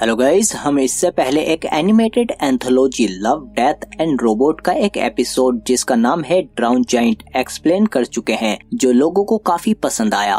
Hello guys हम इससे पहले एक animated anthology love death and robot का एक एपिसोड जिसका नाम है ड्राउन जाइंट एक्सप्लेन कर चुके हैं जो लोगों को काफी पसंद आया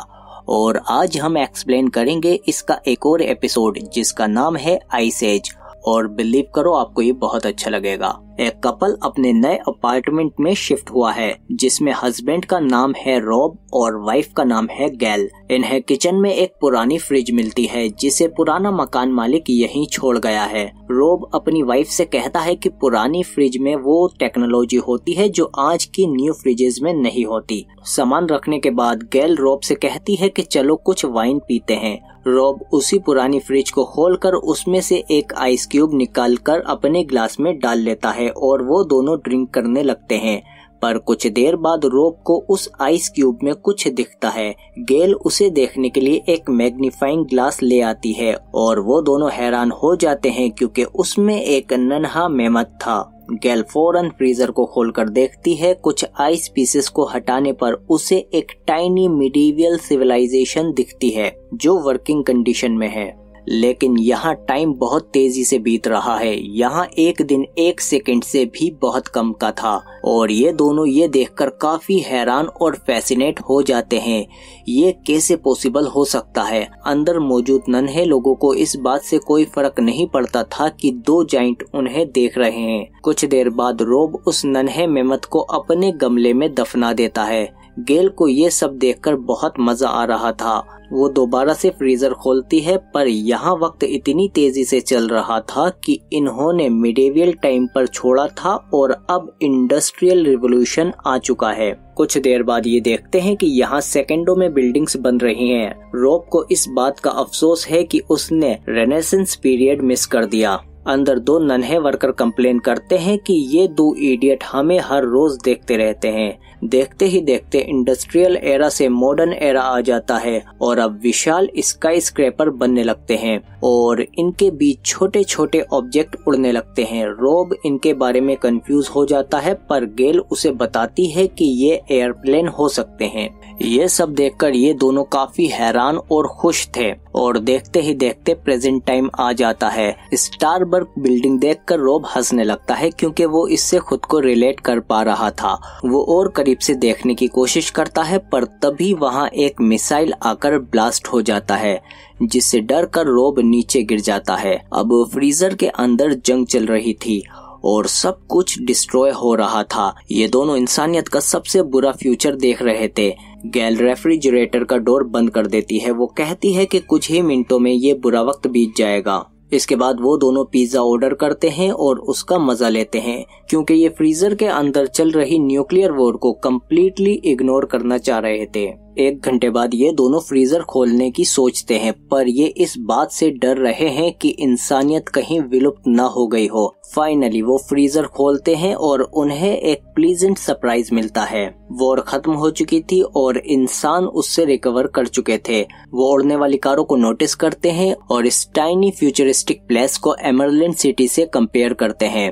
और आज हम एक्सप्लेन करेंगे इसका एक और एपिसोड जिसका नाम है आइस एज और बिलीव करो आपको ये बहुत अच्छा लगेगा एक कपल अपने नए अपार्टमेंट में शिफ्ट हुआ है जिसमें हस्बैंड का नाम है रॉब और वाइफ का नाम है गैल इन्हें किचन में एक पुरानी फ्रिज मिलती है जिसे पुराना मकान मालिक यहीं छोड़ गया है रॉब अपनी वाइफ से कहता है कि पुरानी फ्रिज में वो टेक्नोलॉजी होती है जो आज की न्यू फ्रिजेज में नहीं होती सामान रखने के बाद गैल रॉब से कहती है कि चलो कुछ वाइन पीते हैं रॉब उसी पुरानी फ्रिज को खोलकर उसमें से एक आइस क्यूब निकालकर अपने ग्लास में डाल लेता है और वो दोनों ड्रिंक करने लगते हैं पर कुछ देर बाद रोब को उस आइस क्यूब में कुछ दिखता है गेल उसे देखने के लिए एक मैग्नीफाइंग ग्लास ले आती है और वो दोनों हैरान हो जाते हैं क्योंकि उसमें एक नन्हा मेमत था गैल फौरन फ्रीजर को खोलकर देखती है कुछ आइस पीसेस को हटाने पर उसे एक टाइनी मिडीवियल सिविलाइजेशन दिखती है जो वर्किंग कंडीशन में है लेकिन यहाँ टाइम बहुत तेजी से बीत रहा है यहाँ एक दिन एक सेकंड से भी बहुत कम का था और ये दोनों ये देखकर काफी हैरान और फैसिनेट हो जाते हैं ये कैसे पॉसिबल हो सकता है अंदर मौजूद नन्हे लोगों को इस बात से कोई फर्क नहीं पड़ता था कि दो जाइंट उन्हें देख रहे हैं कुछ देर बाद रोब उस नन्हे मेमत को अपने गमले में दफना देता है गेल को ये सब देखकर बहुत मजा आ रहा था वो दोबारा से फ्रीजर खोलती है पर यहाँ वक्त इतनी तेजी से चल रहा था कि इन्होंने मिडेवियल टाइम पर छोड़ा था और अब इंडस्ट्रियल रिवोल्यूशन आ चुका है कुछ देर बाद ये देखते हैं कि यहाँ सेकेंडो में बिल्डिंग्स बन रही हैं। रोब को इस बात का अफसोस है कि उसने रेनेसेंस पीरियड मिस कर दिया अंदर दो नन्हे वर्कर कंप्लेन करते हैं कि ये दो इडियट हमें हर रोज देखते रहते हैं देखते ही देखते इंडस्ट्रियल एरा से मॉडर्न एरा आ जाता है और अब विशाल स्काई स्क्रैपर बनने लगते हैं और इनके बीच छोटे छोटे ऑब्जेक्ट उड़ने लगते हैं रोब इनके बारे में कंफ्यूज हो जाता है पर गेल उसे बताती है कि ये एयरप्लेन हो सकते हैं ये सब देखकर ये दोनों काफी हैरान और खुश थे और देखते ही देखते प्रेजेंट टाइम आ जाता है स्टारबर्ग बिल्डिंग देखकर रोब हंसने लगता है क्योंकि वो इससे खुद को रिलेट कर पा रहा था वो और करीब से देखने की कोशिश करता है पर तभी वहाँ एक मिसाइल आकर ब्लास्ट हो जाता है जिससे डर कर रोब नीचे गिर जाता है अब फ्रीजर के अंदर जंग चल रही थी और सब कुछ डिस्ट्रॉय हो रहा था ये दोनों इंसानियत का सबसे बुरा फ्यूचर देख रहे थे गैल रेफ्रिजरेटर का डोर बंद कर देती है वो कहती है कि कुछ ही मिनटों में ये बुरा वक्त बीत जाएगा इसके बाद वो दोनों पिज्जा ऑर्डर करते हैं और उसका मजा लेते हैं क्योंकि ये फ्रीजर के अंदर चल रही न्यूक्लियर वॉर को कम्प्लीटली इग्नोर करना चाह रहे थे एक घंटे बाद ये दोनों फ्रीजर खोलने की सोचते हैं पर ये इस बात से डर रहे हैं कि इंसानियत कहीं विलुप्त न हो गई हो फाइनली वो फ्रीजर खोलते हैं और उन्हें एक प्लीजेंट सरप्राइज मिलता है वॉर खत्म हो चुकी थी और इंसान उससे रिकवर कर चुके थे वो उड़ने वाली कारों को नोटिस करते हैं और इस टाइनी फ्यूचरिस्टिक प्लेस को एमरलैंड सिटी से कंपेयर करते हैं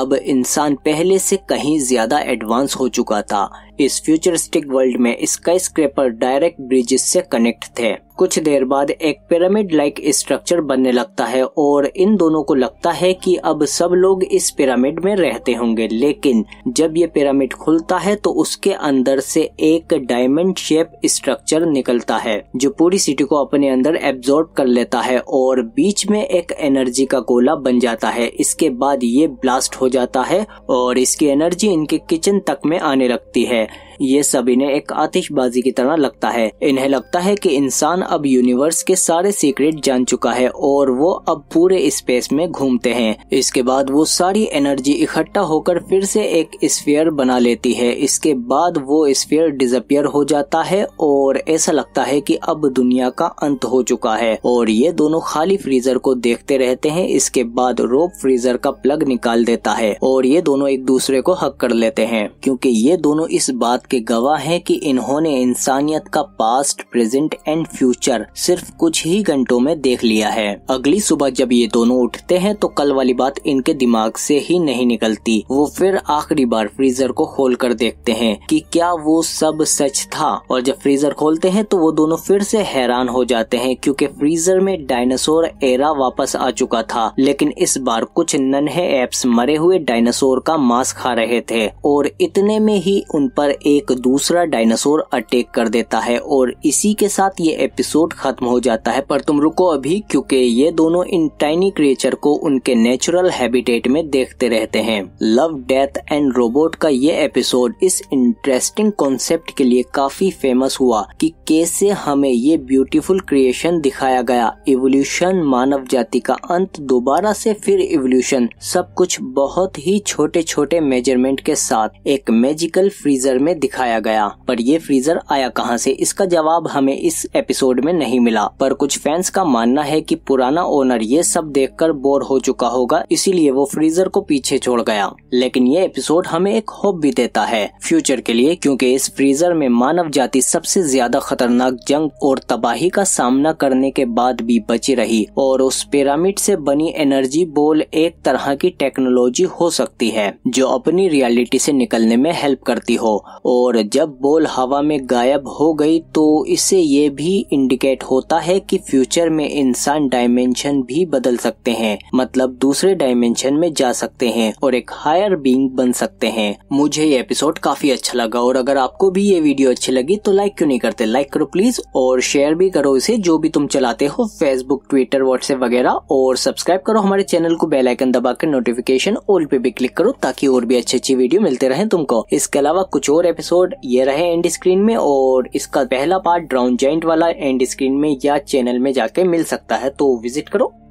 अब इंसान पहले से कहीं ज्यादा एडवांस हो चुका था इस फ्यूचरिस्टिक वर्ल्ड में स्काई स्क्रेपर डायरेक्ट ब्रिजेस से कनेक्ट थे कुछ देर बाद एक पिरामिड लाइक स्ट्रक्चर बनने लगता है और इन दोनों को लगता है कि अब सब लोग इस पिरामिड में रहते होंगे लेकिन जब ये पिरामिड खुलता है तो उसके अंदर से एक डायमंड शेप स्ट्रक्चर निकलता है जो पूरी सिटी को अपने अंदर एब्जॉर्ब कर लेता है और बीच में एक एनर्जी का गोला बन जाता है इसके बाद ये ब्लास्ट हो जाता है और इसकी एनर्जी इनके किचन तक में आने लगती है ये सब इन्हें एक आतिशबाजी की तरह लगता है इन्हें लगता है कि इंसान अब यूनिवर्स के सारे सीक्रेट जान चुका है और वो अब पूरे स्पेस में घूमते हैं इसके बाद वो सारी एनर्जी इकट्ठा होकर फिर से एक स्फीयर बना लेती है इसके बाद वो स्फीयर डिजपियर हो जाता है और ऐसा लगता है की अब दुनिया का अंत हो चुका है और ये दोनों खाली फ्रीजर को देखते रहते हैं इसके बाद रोप फ्रीजर का प्लग निकाल देता है और ये दोनों एक दूसरे को हक कर लेते हैं क्योंकि ये दोनों इस बात के गवाह हैं कि इन्होंने इंसानियत का पास्ट प्रेजेंट एंड फ्यूचर सिर्फ कुछ ही घंटों में देख लिया है अगली सुबह जब ये दोनों उठते हैं तो कल वाली बात इनके दिमाग से ही नहीं निकलती वो फिर आखिरी बार फ्रीजर को खोल कर देखते हैं कि क्या वो सब सच था और जब फ्रीजर खोलते हैं तो वो दोनों फिर से हैरान हो जाते हैं क्योंकि फ्रीजर में डायनासोर एरा वापस आ चुका था लेकिन इस बार कुछ नन्हे एप्स मरे हुए डायनासोर का मांस खा रहे थे और इतने में ही उन पर एक एक दूसरा डायनासोर अटैक कर देता है और इसी के साथ ये एपिसोड खत्म हो जाता है पर तुम रुको अभी क्योंकि ये दोनों इन टाइनी क्रिएचर को उनके नेचुरल हैबिटेट में देखते रहते हैं लव डेथ एंड रोबोट का ये एपिसोड इस इंटरेस्टिंग कॉन्सेप्ट के लिए काफी फेमस हुआ कि कैसे हमें ये ब्यूटीफुल क्रिएशन दिखाया गया इवोल्यूशन मानव जाति का अंत दोबारा से फिर इवोल्यूशन सब कुछ बहुत ही छोटे छोटे मेजरमेंट के साथ एक मैजिकल फ्रीजर में दिखाया गया पर ये फ्रीजर आया कहां से इसका जवाब हमें इस एपिसोड में नहीं मिला पर कुछ फैंस का मानना है कि पुराना ओनर ये सब देखकर बोर हो चुका होगा इसीलिए वो फ्रीजर को पीछे छोड़ गया लेकिन ये एपिसोड हमें एक होप भी देता है फ्यूचर के लिए क्योंकि इस फ्रीजर में मानव जाति सबसे ज्यादा खतरनाक जंग और तबाही का सामना करने के बाद भी बची रही और उस पिरामिड से बनी एनर्जी बोल एक तरह की टेक्नोलॉजी हो सकती है जो अपनी रियलिटी से निकलने में हेल्प करती हो और जब बॉल हवा में गायब हो गई तो इससे ये भी इंडिकेट होता है कि फ्यूचर में इंसान डायमेंशन भी बदल सकते हैं मतलब दूसरे डायमेंशन में जा सकते हैं और एक हायर बींग बन सकते हैं मुझे ये एपिसोड काफी अच्छा लगा और अगर आपको भी ये वीडियो अच्छी लगी तो लाइक क्यों नहीं करते लाइक करो प्लीज और शेयर भी करो इसे जो भी तुम चलाते हो फेसबुक ट्विटर व्हाट्सएप वगैरह और सब्सक्राइब करो हमारे चैनल को बेल आइकन दबाकर नोटिफिकेशन ऑल पे भी क्लिक करो ताकि और भी अच्छी अच्छी वीडियो मिलते रहे तुमको इसके अलावा कुछ और एपिसोड एपिसोड ये रहे एंड स्क्रीन में और इसका पहला पार्ट ड्राउन जॉइंट वाला एंड स्क्रीन में या चैनल में जाके मिल सकता है तो विजिट करो